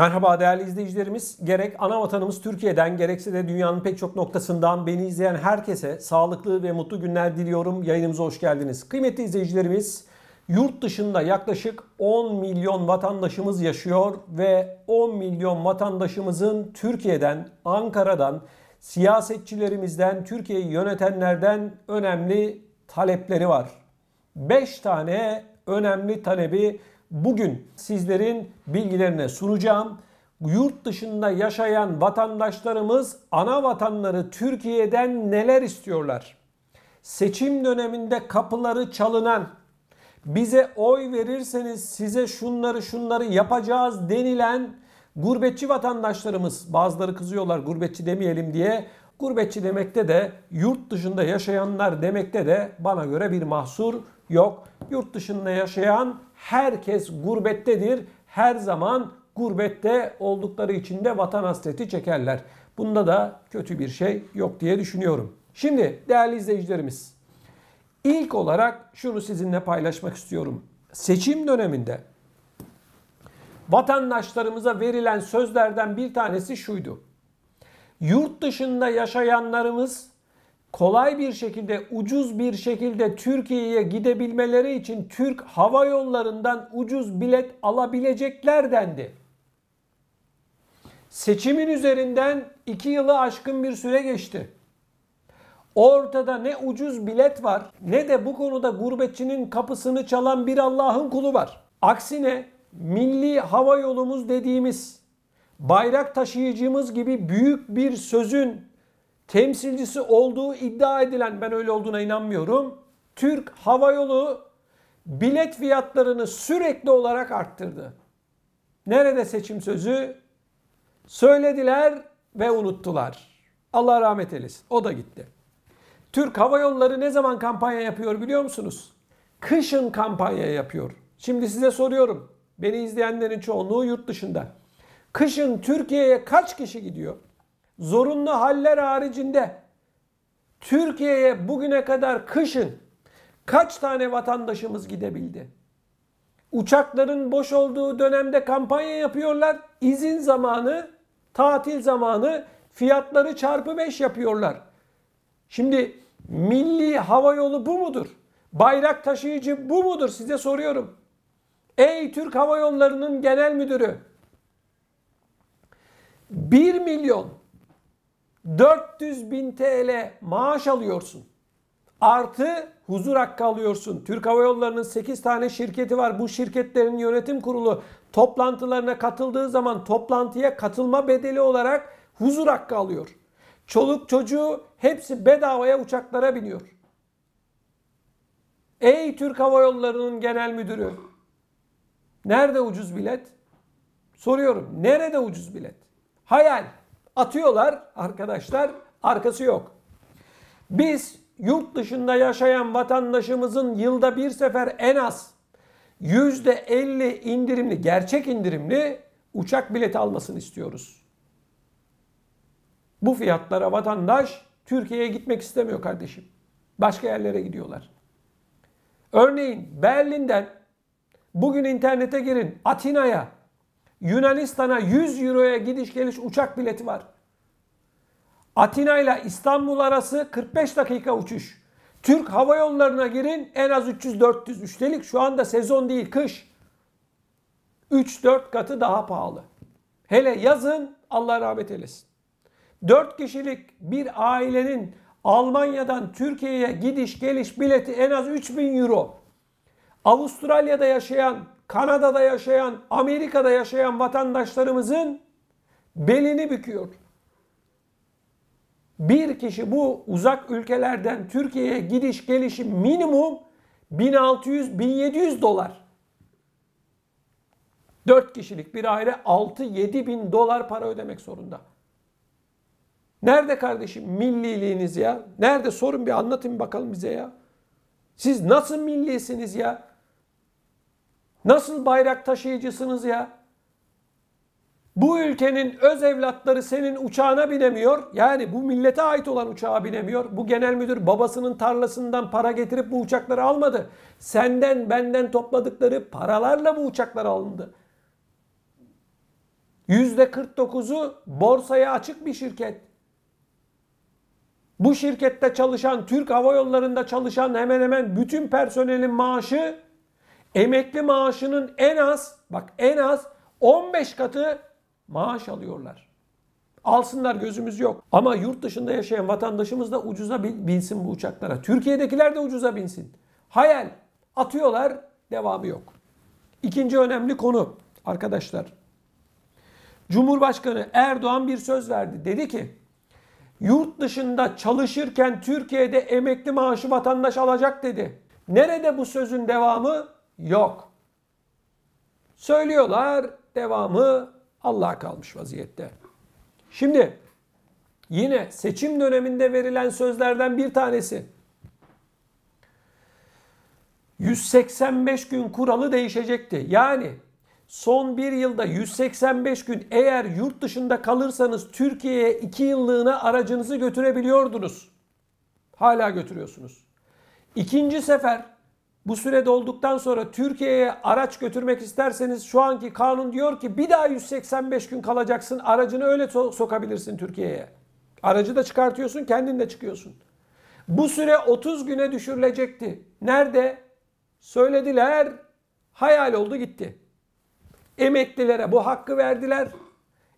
Merhaba değerli izleyicilerimiz. Gerek ana vatanımız Türkiye'den gerekse de dünyanın pek çok noktasından beni izleyen herkese sağlıklı ve mutlu günler diliyorum. Yayınımıza hoş geldiniz. Kıymetli izleyicilerimiz, yurt dışında yaklaşık 10 milyon vatandaşımız yaşıyor ve 10 milyon vatandaşımızın Türkiye'den, Ankara'dan, siyasetçilerimizden, Türkiye'yi yönetenlerden önemli talepleri var. 5 tane önemli talebi bugün sizlerin bilgilerine sunacağım. Yurt dışında yaşayan vatandaşlarımız ana vatanları Türkiye'den neler istiyorlar? Seçim döneminde kapıları çalınan, bize oy verirseniz size şunları şunları yapacağız denilen gurbetçi vatandaşlarımız bazıları kızıyorlar gurbetçi demeyelim diye. Gurbetçi demekte de yurt dışında yaşayanlar demekte de bana göre bir mahsur yok. Yurt dışında yaşayan herkes gurbettedir. Her zaman gurbette oldukları için de vatan hasreti çekerler. Bunda da kötü bir şey yok diye düşünüyorum. Şimdi değerli izleyicilerimiz ilk olarak şunu sizinle paylaşmak istiyorum. Seçim döneminde vatandaşlarımıza verilen sözlerden bir tanesi şuydu. Yurt dışında yaşayanlarımız kolay bir şekilde ucuz bir şekilde Türkiye'ye gidebilmeleri için Türk hava yollarından ucuz bilet alabilecekler dendi. Seçimin üzerinden iki yılı aşkın bir süre geçti. Ortada ne ucuz bilet var ne de bu konuda gurbetçinin kapısını çalan bir Allah'ın kulu var. Aksine milli hava yolumuz dediğimiz bayrak taşıyıcımız gibi büyük bir sözün temsilcisi olduğu iddia edilen ben öyle olduğuna inanmıyorum. Türk Hava Yolu bilet fiyatlarını sürekli olarak arttırdı. Nerede seçim sözü? Söylediler ve unuttular. Allah rahmet eylesin. O da gitti. Türk Hava Yolları ne zaman kampanya yapıyor biliyor musunuz? Kışın kampanya yapıyor. Şimdi size soruyorum. Beni izleyenlerin çoğunluğu yurt dışında. Kışın Türkiye'ye kaç kişi gidiyor? zorunlu haller haricinde Türkiye'ye bugüne kadar kışın kaç tane vatandaşımız gidebildi? Uçakların boş olduğu dönemde kampanya yapıyorlar. İzin zamanı, tatil zamanı fiyatları çarpı 5 yapıyorlar. Şimdi milli hava yolu bu mudur? Bayrak taşıyıcı bu mudur? Size soruyorum. Ey Türk Hava Yolları'nın genel müdürü. 1 milyon 400 bin TL maaş alıyorsun. Artı huzur hakkı alıyorsun. Türk Hava Yolları'nın 8 tane şirketi var. Bu şirketlerin yönetim kurulu toplantılarına katıldığı zaman toplantıya katılma bedeli olarak huzur hakkı alıyor. Çoluk çocuğu hepsi bedavaya uçaklara biniyor. Ey Türk Hava Yolları'nın genel müdürü. Nerede ucuz bilet? Soruyorum. Nerede ucuz bilet? Hayal atıyorlar arkadaşlar arkası yok. Biz yurt dışında yaşayan vatandaşımızın yılda bir sefer en az %50 indirimli, gerçek indirimli uçak bileti almasını istiyoruz. Bu fiyatlara vatandaş Türkiye'ye gitmek istemiyor kardeşim. Başka yerlere gidiyorlar. Örneğin Berlin'den bugün internete girin Atina'ya Yunanistan'a 100 euroya gidiş geliş uçak bileti var. Atina ile İstanbul arası 45 dakika uçuş. Türk Hava Yolları'na girin en az 300-400. Üstelik şu anda sezon değil kış. 3-4 katı daha pahalı. Hele yazın Allah rahmet eylesin. 4 kişilik bir ailenin Almanya'dan Türkiye'ye gidiş geliş bileti en az 3000 euro. Avustralya'da yaşayan Kanada'da yaşayan, Amerika'da yaşayan vatandaşlarımızın belini büküyor. Bir kişi bu uzak ülkelerden Türkiye'ye gidiş gelişi minimum 1600-1700 dolar. 4 kişilik bir aile 6-7 bin dolar para ödemek zorunda. Nerede kardeşim milliliğiniz ya? Nerede sorun bir anlatın bakalım bize ya. Siz nasıl millisiniz ya? Nasıl bayrak taşıyıcısınız ya? Bu ülkenin öz evlatları senin uçağına binemiyor. Yani bu millete ait olan uçağa binemiyor. Bu genel müdür babasının tarlasından para getirip bu uçakları almadı. Senden benden topladıkları paralarla bu uçaklar alındı. %49'u borsaya açık bir şirket. Bu şirkette çalışan, Türk Hava Yolları'nda çalışan hemen hemen bütün personelin maaşı emekli maaşının en az bak en az 15 katı maaş alıyorlar. Alsınlar gözümüz yok. Ama yurt dışında yaşayan vatandaşımız da ucuza binsin bu uçaklara. Türkiye'dekiler de ucuza binsin. Hayal atıyorlar devamı yok. İkinci önemli konu arkadaşlar. Cumhurbaşkanı Erdoğan bir söz verdi. Dedi ki yurt dışında çalışırken Türkiye'de emekli maaşı vatandaş alacak dedi. Nerede bu sözün devamı? yok. Söylüyorlar devamı Allah'a kalmış vaziyette. Şimdi yine seçim döneminde verilen sözlerden bir tanesi. 185 gün kuralı değişecekti. Yani son bir yılda 185 gün eğer yurt dışında kalırsanız Türkiye'ye 2 yıllığına aracınızı götürebiliyordunuz. Hala götürüyorsunuz. İkinci sefer bu süre dolduktan sonra Türkiye'ye araç götürmek isterseniz şu anki kanun diyor ki bir daha 185 gün kalacaksın aracını öyle sokabilirsin Türkiye'ye. Aracı da çıkartıyorsun kendin de çıkıyorsun. Bu süre 30 güne düşürülecekti. Nerede? Söylediler. Hayal oldu gitti. Emeklilere bu hakkı verdiler.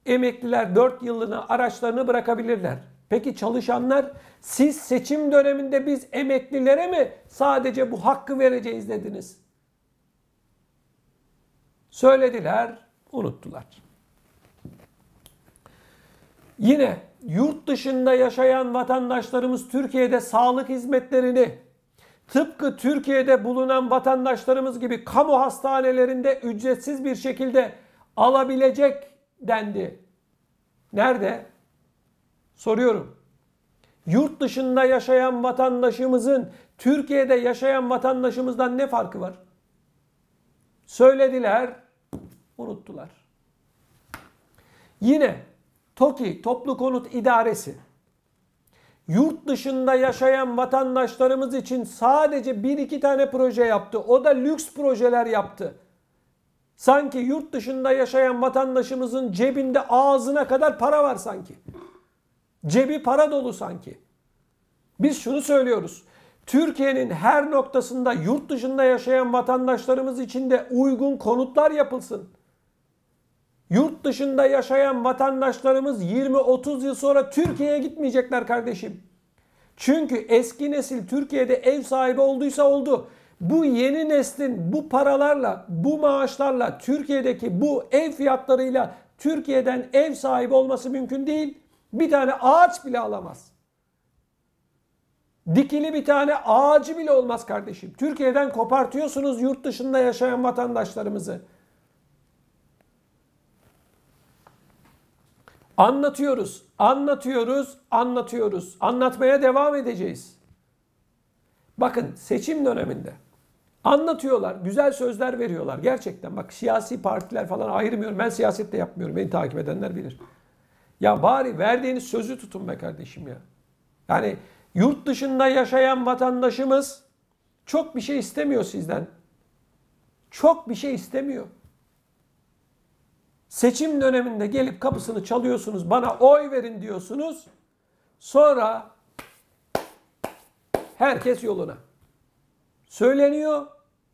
Emekliler 4 yıllığına araçlarını bırakabilirler. Peki çalışanlar siz seçim döneminde biz emeklilere mi sadece bu hakkı vereceğiz dediniz? Söylediler, unuttular. Yine yurt dışında yaşayan vatandaşlarımız Türkiye'de sağlık hizmetlerini tıpkı Türkiye'de bulunan vatandaşlarımız gibi kamu hastanelerinde ücretsiz bir şekilde alabilecek dendi. Nerede? Soruyorum. Yurt dışında yaşayan vatandaşımızın Türkiye'de yaşayan vatandaşımızdan ne farkı var? Söylediler, unuttular. Yine TOKİ Toplu Konut İdaresi yurt dışında yaşayan vatandaşlarımız için sadece bir iki tane proje yaptı. O da lüks projeler yaptı. Sanki yurt dışında yaşayan vatandaşımızın cebinde ağzına kadar para var sanki. Cebi para dolu sanki. Biz şunu söylüyoruz. Türkiye'nin her noktasında yurt dışında yaşayan vatandaşlarımız için de uygun konutlar yapılsın. Yurt dışında yaşayan vatandaşlarımız 20-30 yıl sonra Türkiye'ye gitmeyecekler kardeşim. Çünkü eski nesil Türkiye'de ev sahibi olduysa oldu. Bu yeni neslin bu paralarla, bu maaşlarla, Türkiye'deki bu ev fiyatlarıyla Türkiye'den ev sahibi olması mümkün değil. Bir tane ağaç bile alamaz. Dikili bir tane ağacı bile olmaz kardeşim. Türkiye'den kopartıyorsunuz yurt dışında yaşayan vatandaşlarımızı. Anlatıyoruz, anlatıyoruz, anlatıyoruz. Anlatmaya devam edeceğiz. Bakın seçim döneminde anlatıyorlar, güzel sözler veriyorlar. Gerçekten bak siyasi partiler falan ayırmıyorum. Ben siyaset de yapmıyorum. Beni takip edenler bilir. Ya bari verdiğiniz sözü tutun be kardeşim ya. Yani yurt dışında yaşayan vatandaşımız çok bir şey istemiyor sizden. Çok bir şey istemiyor. Seçim döneminde gelip kapısını çalıyorsunuz, bana oy verin diyorsunuz. Sonra herkes yoluna. Söyleniyor,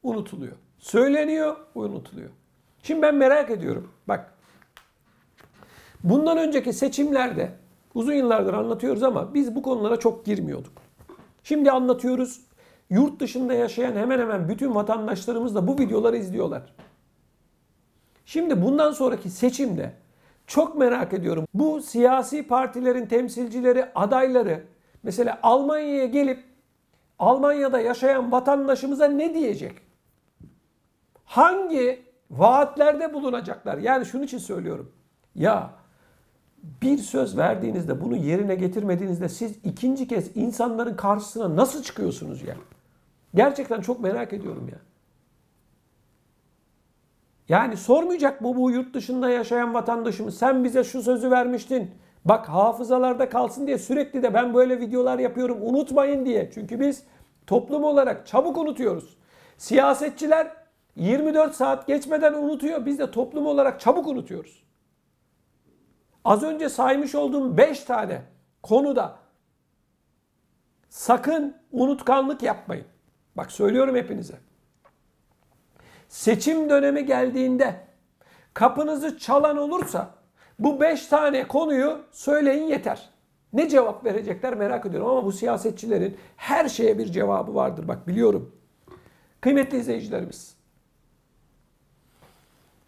unutuluyor. Söyleniyor, unutuluyor. Şimdi ben merak ediyorum. Bak Bundan önceki seçimlerde uzun yıllardır anlatıyoruz ama biz bu konulara çok girmiyorduk. Şimdi anlatıyoruz. Yurt dışında yaşayan hemen hemen bütün vatandaşlarımız da bu videoları izliyorlar. Şimdi bundan sonraki seçimde çok merak ediyorum. Bu siyasi partilerin temsilcileri, adayları mesela Almanya'ya gelip Almanya'da yaşayan vatandaşımıza ne diyecek? Hangi vaatlerde bulunacaklar? Yani şunun için söylüyorum. Ya bir söz verdiğinizde bunu yerine getirmediğinizde siz ikinci kez insanların karşısına nasıl çıkıyorsunuz ya? Gerçekten çok merak ediyorum ya. Yani sormayacak bu bu yurt dışında yaşayan vatandaşımız? Sen bize şu sözü vermiştin. Bak hafızalarda kalsın diye sürekli de ben böyle videolar yapıyorum unutmayın diye. Çünkü biz toplum olarak çabuk unutuyoruz. Siyasetçiler 24 saat geçmeden unutuyor. Biz de toplum olarak çabuk unutuyoruz. Az önce saymış olduğum 5 tane konuda sakın unutkanlık yapmayın. Bak söylüyorum hepinize. Seçim dönemi geldiğinde kapınızı çalan olursa bu 5 tane konuyu söyleyin yeter. Ne cevap verecekler merak ediyorum ama bu siyasetçilerin her şeye bir cevabı vardır bak biliyorum. Kıymetli izleyicilerimiz.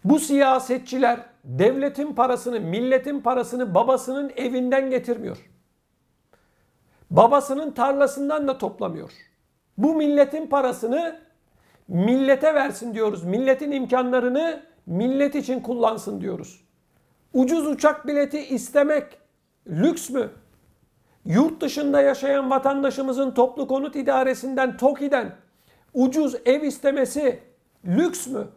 Bu siyasetçiler devletin parasını, milletin parasını babasının evinden getirmiyor. Babasının tarlasından da toplamıyor. Bu milletin parasını millete versin diyoruz. Milletin imkanlarını millet için kullansın diyoruz. Ucuz uçak bileti istemek lüks mü? Yurt dışında yaşayan vatandaşımızın toplu konut idaresinden TOKİ'den ucuz ev istemesi lüks mü?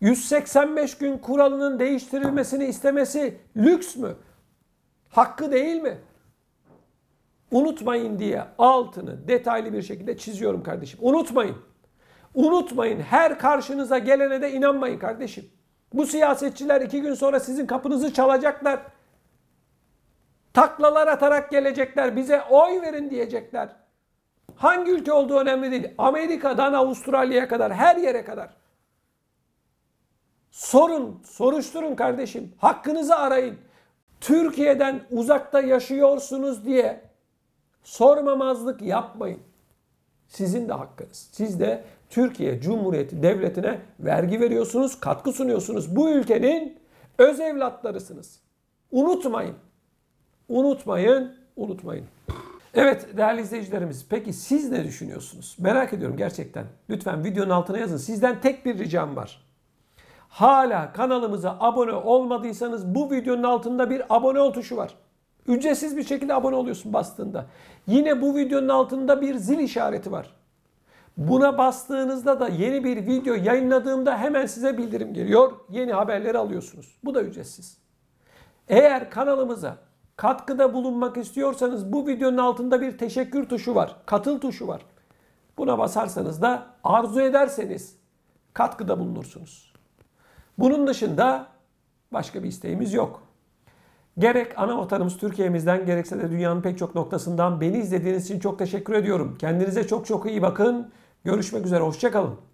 185 gün kuralının değiştirilmesini istemesi lüks mü? Hakkı değil mi? Unutmayın diye altını detaylı bir şekilde çiziyorum kardeşim. Unutmayın. Unutmayın her karşınıza gelene de inanmayın kardeşim. Bu siyasetçiler iki gün sonra sizin kapınızı çalacaklar. Taklalar atarak gelecekler. Bize oy verin diyecekler. Hangi ülke olduğu önemli değil. Amerika'dan Avustralya'ya kadar her yere kadar. Sorun, soruşturun kardeşim. Hakkınızı arayın. Türkiye'den uzakta yaşıyorsunuz diye sormamazlık yapmayın. Sizin de hakkınız. Siz de Türkiye Cumhuriyeti Devleti'ne vergi veriyorsunuz, katkı sunuyorsunuz. Bu ülkenin öz evlatlarısınız. Unutmayın. Unutmayın, unutmayın. Evet değerli izleyicilerimiz peki siz ne düşünüyorsunuz? Merak ediyorum gerçekten. Lütfen videonun altına yazın. Sizden tek bir ricam var. Hala kanalımıza abone olmadıysanız bu videonun altında bir abone ol tuşu var. Ücretsiz bir şekilde abone oluyorsun bastığında. Yine bu videonun altında bir zil işareti var. Buna bastığınızda da yeni bir video yayınladığımda hemen size bildirim geliyor. Yeni haberleri alıyorsunuz. Bu da ücretsiz. Eğer kanalımıza katkıda bulunmak istiyorsanız bu videonun altında bir teşekkür tuşu var. Katıl tuşu var. Buna basarsanız da arzu ederseniz katkıda bulunursunuz. Bunun dışında başka bir isteğimiz yok. Gerek ana vatanımız Türkiye'mizden gerekse de dünyanın pek çok noktasından beni izlediğiniz için çok teşekkür ediyorum. Kendinize çok çok iyi bakın. Görüşmek üzere, hoşçakalın.